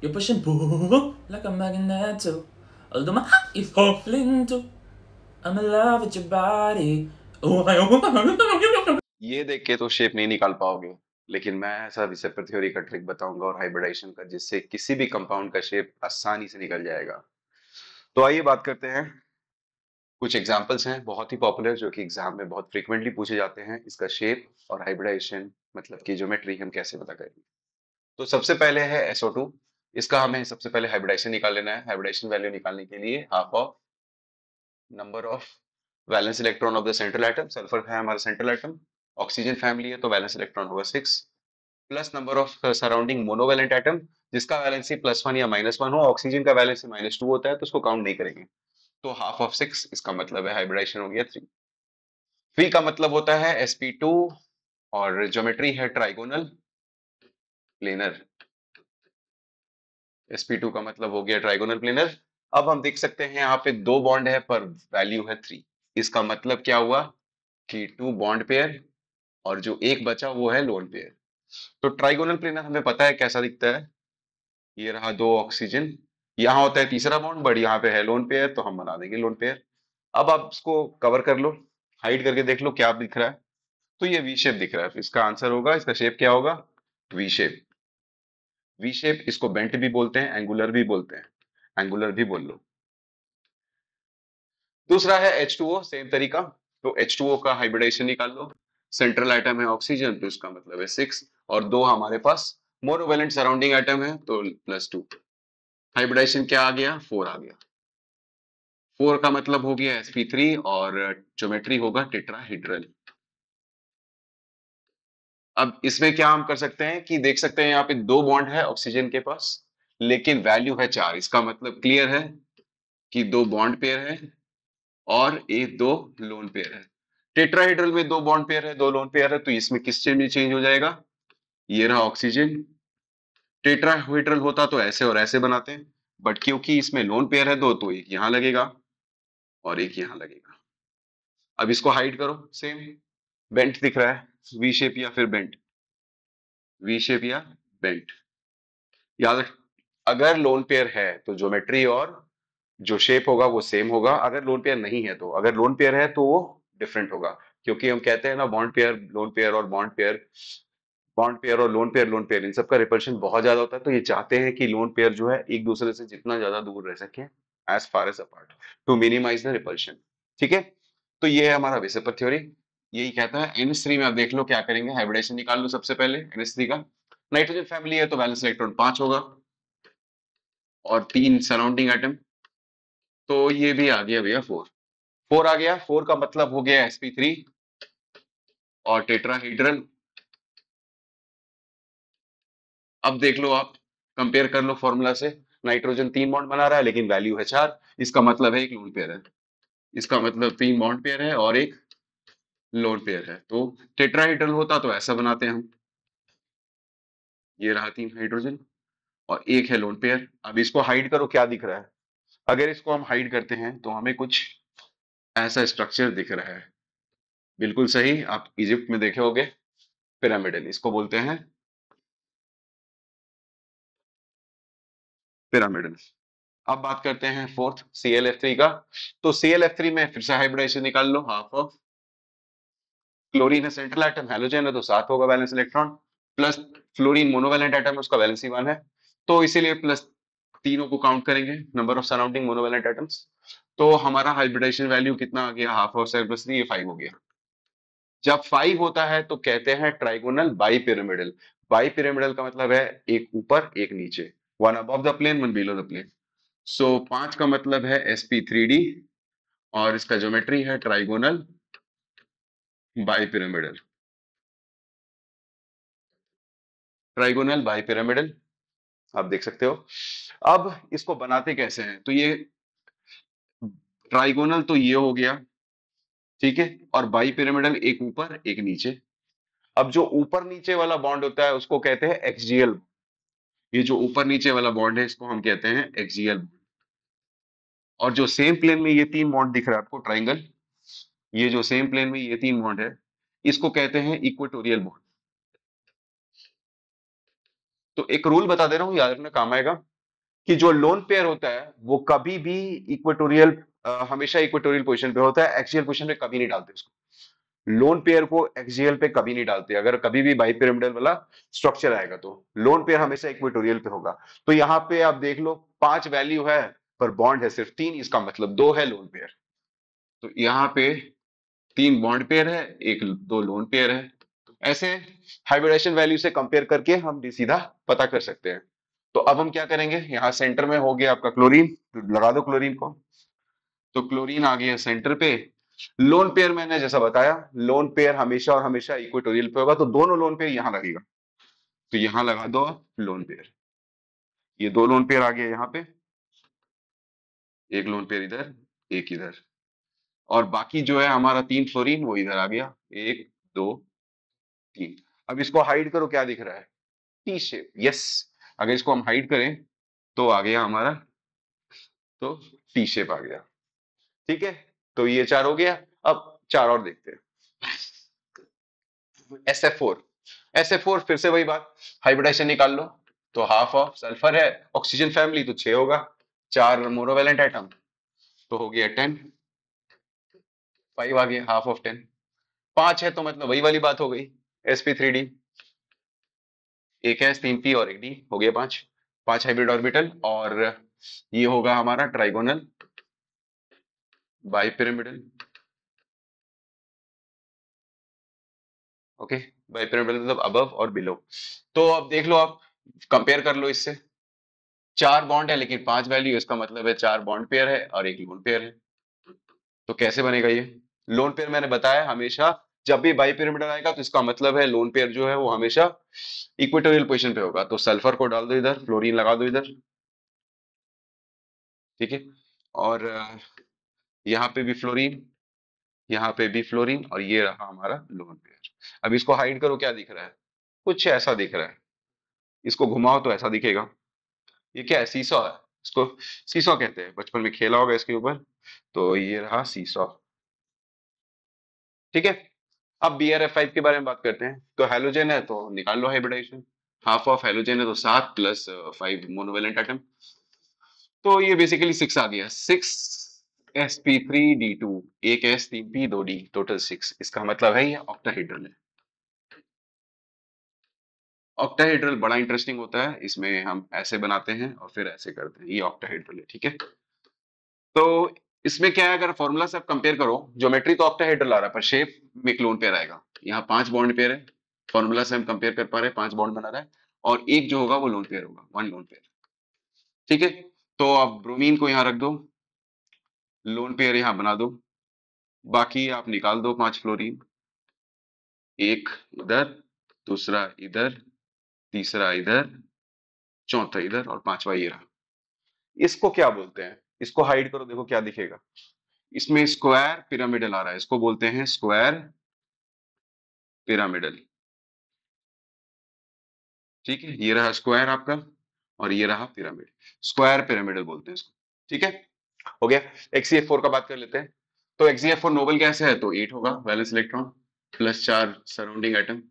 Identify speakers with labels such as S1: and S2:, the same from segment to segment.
S1: You're pushing boom like a magnet too. Although my heart is falling too. I'm in love with your body. Oh my oh ये देख के तो shape नहीं निकाल पाओगे लेकिन मैं ऐसा रिसेप्टर थ्योरी का ट्रिक बताऊंगा और हाइब्रिडाइजेशन का जिससे किसी भी कंपाउंड का शेप आसानी से निकल जाएगा तो आइए बात करते हैं कुछ एग्जांपल्स हैं बहुत ही पॉपुलर जो कि एग्जाम में बहुत फ्रीक्वेंटली पूछे जाते हैं इसका शेप और हाइब्रिडाइजेशन मतलब की ज्योमेट्री हम कैसे पता करेंगे तो सबसे पहले है एसओ टू इसका हमें सबसे पहले हाइब्रिडाइजेशन निकाल लेना है हाइब्रिडाइजेशन वैल्यू निकालने के लिए half of number of valence electron of the central atom sulphur है हमारा सेंट्रल एटम ऑक्सीजन फैमिली है तो वैलेंस इलेक्ट्रॉन होगा six plus number of surrounding monovalent atom जिसका वैलेंसी प्लस वन या माइनस वन हो ऑक्सीजन का वैलेंसी माइनस टू होता है तो उसको काउंट नहीं करेंगे तो हाफ ऑफ सिक्स इसका मतलब है हाइब्रिडाइजेशन हो गया थ्री थ्री का मतलब होता है टू और ज्योमेट्री है ट्राइगोनल प्लेनर sp2 का मतलब हो गया ट्राइगोनल प्लेनर अब हम देख सकते हैं यहाँ पे दो बॉन्ड है पर वैल्यू है थ्री इसका मतलब क्या हुआ कि टू बॉन्ड पेयर और जो एक बचा वो है लोन पेयर तो ट्राइगोनल प्लेनर हमें पता है कैसा दिखता है ये रहा दो ऑक्सीजन यहां होता है तीसरा बॉन्ड बट यहाँ पे है लोन पेयर तो हम बना देंगे लोन पेयर अब आप इसको कवर कर लो हाइड करके देख लो क्या दिख रहा है तो ये वी शेप दिख रहा है तो इसका आंसर होगा इसका शेप क्या होगा वी शेप वी शेप इसको बेंट भी बोलते हैं एंगुलर भी बोलते हैं एंगुलर भी बोल लो दूसरा है एच ओ सेम तरीका तो एच टू ओ का हाइब्रिडाइजेशन निकाल लो सेंट्रल आइटम है ऑक्सीजन तो इसका मतलब है सिक्स और दो हमारे पास मोनोवेलेंट सराउंडिंग आइटम है तो प्लस टू हाइब्रिडाइजेशन क्या आ गया फोर आ गया फोर का मतलब हो गया थ्री और ज्योमेट्री होगा टेट्राहिड्रल अब इसमें क्या हम कर सकते हैं कि देख सकते हैं यहाँ पे दो बॉन्ड है ऑक्सीजन के पास लेकिन वैल्यू है चार इसका मतलब क्लियर है कि दो बॉन्ड पेयर है और एक दो लोन पेयर है टेट्राहेड्रल में दो बॉन्ड पेयर है दो लोन पेयर है तो इसमें किस चीज में चेंज हो जाएगा ये रहा ऑक्सीजन टेट्राहेड्रल होता तो ऐसे और ऐसे बनाते हैं बट क्योंकि इसमें लोन पेयर है दो तो एक यहां लगेगा और एक यहां लगेगा अब इसको हाइड करो सेम बेंट दिख रहा है वी शेप या फिर बेंट वी शेप या बेंट याद रख अगर लोन पेयर है तो ज्योमेट्री और जो शेप होगा वो सेम होगा अगर लोन पेयर नहीं है तो अगर लोन पेयर है तो वो डिफरेंट होगा क्योंकि हम कहते हैं ना बॉन्ड पेयर लोन पेयर और बॉन्ड पेयर बॉन्ड पेयर और लोन पेयर लोन पेयर इन सबका रिपल्शन बहुत ज्यादा होता है तो ये चाहते हैं कि लोन पेयर जो है एक दूसरे से जितना ज्यादा दूर रह सके as far as apart to minimize the repulsion ठीक है तो ये है हमारा विसेपर थ्योरी यही कहता है एनएस में आप देख लो क्या करेंगे हाइब्रिडेशन निकाल लो सबसे पहले एनएस का नाइट्रोजन फैमिली है तो बैलेंस इलेक्ट्रॉन पांच होगा और तीन सराउंडिंग आइटम तो ये भी आ गया भैया फोर फोर आ गया फोर का मतलब हो गया एसपी थ्री और टेट्राहीड्रल अब देख लो आप कंपेयर कर लो फॉर्मूला से नाइट्रोजन तीन बॉन्ड बना रहा है लेकिन वैल्यू है चार इसका मतलब है एक लोन पेयर है इसका मतलब तीन बॉन्ड पेयर है और एक लोन पेयर है तो टेट्राहीड्रल होता तो ऐसा बनाते हैं हम ये रहा तीन हाइड्रोजन और एक है लोन पेयर अब इसको हाइड करो क्या दिख रहा है अगर इसको हम हाइड करते हैं तो हमें कुछ ऐसा स्ट्रक्चर दिख रहा है बिल्कुल सही आप इजिप्ट में देखे होंगे पिरामिडल इसको बोलते हैं पिरामिडल अब बात करते हैं fourth C L F three का तो सी एल एफ थ्री में फिर से हाइब्रिडाइजेशन निकाल लो हाफ ऑफ क्लोरीन है सेंट्रल आइटम हेलोजन है तो सात होगा valence electron plus fluorine monovalent atom है उसका बैलेंस ही वन है तो इसीलिए प्लस तीनों को काउंट करेंगे number of surrounding monovalent atoms तो हमारा हाइब्रिडाइजेशन वैल्यू कितना आ गया हाफ और सेवन प्लस थ्री ये फाइव हो गया जब फाइव होता है तो कहते हैं trigonal bipyramidal bipyramidal का मतलब है एक ऊपर एक नीचे one above the plane one below the plane so पांच का मतलब है एसपी थ्री डी और इसका ज्योमेट्री है ट्राइगोनल बाईपिरामिडल ट्राइगोनल बाईपिरामिडल आप देख सकते हो अब इसको बनाते कैसे हैं तो ये ट्राइगोनल तो ये हो गया ठीक है और बाई पिरामिडल एक ऊपर एक नीचे अब जो ऊपर नीचे वाला बॉन्ड होता है उसको कहते हैं एक्सजीएल ये जो ऊपर नीचे वाला बॉन्ड है इसको हम कहते हैं एक्सजीएल और जो सेम प्लेन में ये तीन बॉन्ड दिख रहा है आपको ट्राइंगल ये जो सेम प्लेन में ये तीन बॉन्ड है इसको कहते हैं इक्वेटोरियल बॉन्ड तो एक रूल बता दे रहा हूं याद रखना काम आएगा कि जो लोन पेयर होता है वो कभी भी इक्वेटोरियल हमेशा इक्वेटोरियल पोजीशन पे होता है एक्सियल पोजीशन पे कभी नहीं डालते उसको लोन पेयर को एक्सियल पे कभी नहीं डालते अगर कभी भी बाई पिरामिडल वाला स्ट्रक्चर आएगा तो लोन पेयर हमेशा इक्वेटोरियल पे होगा तो यहाँ पे आप देख लो पांच वैल्यू है पर बॉन्ड है सिर्फ तीन इसका मतलब दो है लोन पेयर तो यहां पे तीन बॉन्ड पेयर है एक दो लोन पेयर है ऐसे हाइब्रिडेशन वैल्यू से कंपेयर करके हम डी सीधा पता कर सकते हैं तो अब हम क्या करेंगे यहाँ सेंटर में हो गया आपका क्लोरीन तो लगा दो क्लोरीन को तो क्लोरीन आ गया सेंटर पे लोन पेयर मैंने जैसा बताया लोन पेयर हमेशा और हमेशा इक्वेटोरियल पे होगा तो दोनों लोन पेयर यहाँ लगेगा तो यहाँ लगा दो लोन पेयर ये दो लोन पेयर आ गया यहाँ पे एक लोन पेयर इधर एक इधर और बाकी जो है हमारा तीन फ्लोरीन वो इधर आ गया एक दो तीन अब इसको हाइड करो क्या दिख रहा है टी शेप यस अगर इसको हम हाइड करें तो आ गया हमारा तो टी शेप आ गया ठीक है तो ये चार हो गया अब चार और देखते हैं S F four S F four फिर से वही बात हाइब्रिडाइजेशन निकाल लो तो हाफ ऑफ सल्फर है ऑक्सीजन फैमिली तो छह होगा चार मोनोवेलेंट एटम तो हो गया टेन फाइव आ गया हाफ ऑफ टेन पांच है तो मतलब वही वाली बात हो गई एस पी थ्री डी एक है तीन पी और एक डी हो गया पांच पांच हाइब्रिड ऑर्बिटल और ये होगा हमारा ट्राइगोनल बाइपिरामिडल ओके बाइपिरामिडल मतलब अबव और बिलो तो अब देख लो आप कंपेयर कर लो इससे चार बॉन्ड है लेकिन पांच वैल्यू इसका मतलब है चार बॉन्ड पेयर है और एक लोन पेयर है तो कैसे बनेगा ये लोन पेयर मैंने बताया हमेशा जब भी बाई पिरामिडल आएगा तो इसका मतलब है लोन पेयर जो है वो हमेशा इक्वेटोरियल पोजिशन पे होगा तो सल्फर को डाल दो इधर फ्लोरिन लगा दो इधर ठीक है और यहाँ पे भी फ्लोरिन यहाँ पे भी फ्लोरिन और ये रहा हमारा लोन पेयर अब इसको हाइड करो क्या दिख रहा है कुछ ऐसा दिख रहा है इसको घुमाओ तो ऐसा दिखेगा ये क्या है सीसॉ है इसको सीसॉ कहते हैं बचपन में खेला होगा इसके ऊपर तो ये रहा सीसॉ ठीक है अब बी आर एफ फाइव के बारे में बात करते हैं तो हेलोजन है तो निकाल लो हाइब्रिडाइजेशन हाफ ऑफ हेलोजन है तो सात प्लस फाइव मोनोवेलेंट एटम तो ये बेसिकली सिक्स आ गया six S P three D two एक एस तीन पी दो डी टोटल सिक्स इसका मतलब है ये ऑक्टाहेड्रल है ऑक्टाहेड्रल बड़ा इंटरेस्टिंग होता है इसमें हम ऐसे बनाते हैं और फिर ऐसे करते हैं ये ऑक्टाहेड्रल है ठीक है तो इसमें क्या है अगर फॉर्मूला से आप कंपेयर करो ज्योमेट्री तो ऑक्टाहेड्रल आ रहा है पर शेप मिक्लोन पेयर आएगा यहाँ पांच बॉन्ड पेयर है फॉर्मूला से हम कंपेयर कर पा रहे हैं पांच बॉन्ड बना रहा है और एक जो होगा वो लोन पेयर होगा वन लोन पेयर ठीक है तो आप ब्रोमीन को यहाँ रख दो लोन पेयर यहाँ बना दो बाकी आप निकाल दो पांच फ्लोरिन एक इधर दूसरा इधर तीसरा इधर चौथा इधर और पांचवा ये रहा इसको क्या बोलते हैं इसको हाइड करो देखो क्या दिखेगा इसमें स्क्वायर पिरामिडल आ रहा है इसको बोलते हैं स्क्वायर पिरामिडल ठीक है ये रहा स्क्वायर आपका और ये रहा पिरामिड स्क्वायर पिरामिडल बोलते हैं इसको ठीक है हो गया एक्सीएफ फोर e का बात कर लेते हैं तो एक्सीएफ फोर नोबल कैसे है तो एट होगा वैलेंस इलेक्ट्रॉन प्लस चार सराउंडिंग आइटम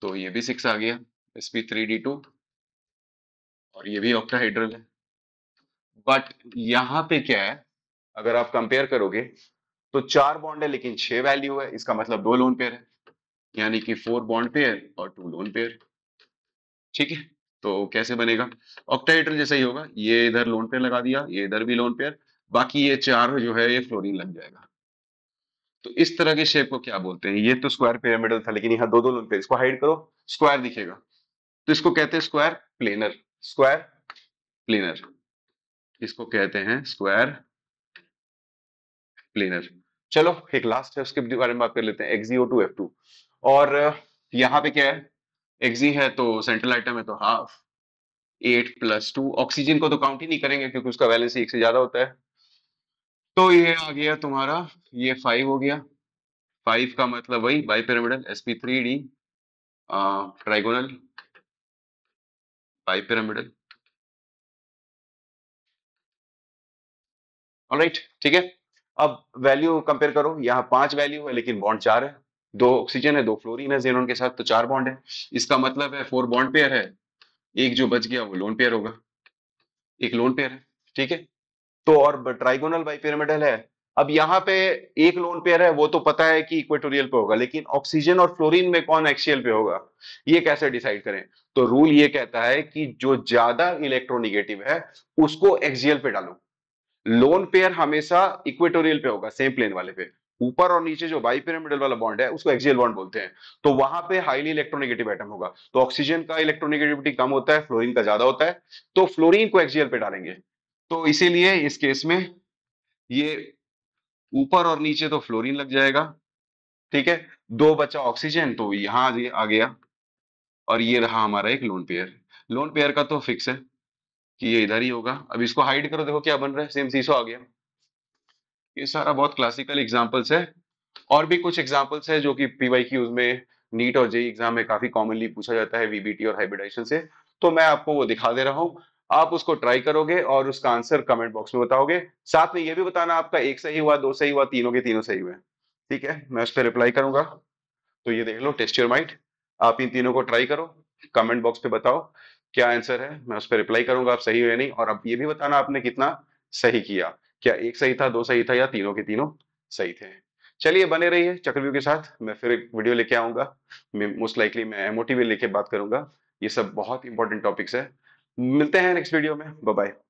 S1: तो ये भी सिक्स आ गया एसपी थ्री डी टू और ये भी ऑक्टाहाइड्रल है बट यहां पे क्या है अगर आप कंपेयर करोगे तो चार बॉन्ड है लेकिन छह वैल्यू है इसका मतलब दो लोन पेयर है यानी कि फोर बॉन्ड पेयर और टू लोन पेयर ठीक है तो कैसे बनेगा ऑक्टाइटर जैसा ही होगा ये इधर लोन पेयर लगा दिया ये इधर भी लोन पेयर बाकी ये चार जो है ये फ्लोरिन लग जाएगा तो इस तरह के शेप को क्या बोलते हैं ये तो स्क्वायर पिरामिडल था लेकिन यहाँ दो दो लोन पेयर इसको हाइड करो स्क्वायर दिखेगा तो इसको कहते हैं स्क्वायर प्लेनर स्क्वायर प्लेनर इसको कहते हैं स्क्वायर प्लेनर चलो एक लास्ट है उसके बारे में बात कर लेते हैं एक्सीओ टू एफ टू और यहां पे क्या है एक्सी e है तो सेंट्रल आइटम है तो half eight plus two oxygen को तो काउंट ही नहीं करेंगे क्योंकि उसका वैलेंस एक से ज्यादा होता है तो ये आ गया तुम्हारा ये फाइव हो गया फाइव का मतलब वही bipyramidal S P three D trigonal bipyramidal right ठीक है अब वैल्यू कंपेयर करो यहाँ पांच वैल्यू है लेकिन बॉन्ड चार है दो ऑक्सीजन है दो फ्लोरिन है जेनोन के साथ तो चार बॉन्ड है इसका मतलब है फोर बॉन्ड पेयर है एक जो बच गया वो लोन पेयर होगा एक लोन पेयर है ठीक है तो और ट्राइगोनल बाइपेरामिडल है अब यहाँ पे एक लोन पेयर है वो तो पता है कि इक्वेटोरियल पे होगा लेकिन ऑक्सीजन और फ्लोरीन में कौन एक्सियल पे होगा ये कैसे डिसाइड करें तो रूल ये कहता है कि जो ज्यादा इलेक्ट्रोनिगेटिव है उसको एक्सियल पे डालो लोन पेयर हमेशा इक्वेटोरियल पे होगा सेम प्लेन वाले पे ऊपर और नीचे जो बाई वाला बॉन्ड है उसको एक्सियल बॉन्ड बोलते हैं तो वहां पे हाईली इलेक्ट्रोनेगेटिव एटम होगा तो ऑक्सीजन का इलेक्ट्रोनेगेटिविटी कम होता है फ्लोरीन का ज्यादा होता है तो फ्लोरीन को एक्सियल पे डालेंगे तो इसीलिए इस केस में ये ऊपर और नीचे तो फ्लोरीन लग जाएगा ठीक है दो बचा ऑक्सीजन तो यहां आ गया और ये रहा हमारा एक लोन पेयर लोन पेयर का तो फिक्स है कि ये इधर ही होगा अब इसको हाइड करो देखो क्या बन रहा है सेम सीसो आ गया ये सारा बहुत क्लासिकल एग्जाम्पल्स है और भी कुछ एग्जाम्पल्स है जो कि पीवाई की में नीट और जेई एग्जाम e में काफी कॉमनली पूछा जाता है वीबीटी और हाइब्रिडाइजेशन से तो मैं आपको वो दिखा दे रहा हूं आप उसको ट्राई करोगे और उसका आंसर कमेंट बॉक्स में बताओगे साथ में ये भी बताना आपका एक सही हुआ दो सही हुआ तीनों के तीनों सही हुए ठीक है मैं उस पर रिप्लाई करूंगा तो ये देख लो टेस्ट योर माइंड आप इन तीनों को ट्राई करो कमेंट बॉक्स पे बताओ क्या आंसर है मैं उस पर रिप्लाई करूंगा आप सही हो या नहीं और अब ये भी बताना आपने कितना सही किया क्या एक सही था दो सही था या तीनों के तीनों सही थे चलिए बने रहिए चक्रव्यू के साथ मैं फिर एक वीडियो लेके आऊंगा मोस्ट लाइकली मैं एमओटी भी लेके बात करूंगा ये सब बहुत इंपॉर्टेंट टॉपिक्स है मिलते हैं नेक्स्ट वीडियो में बाय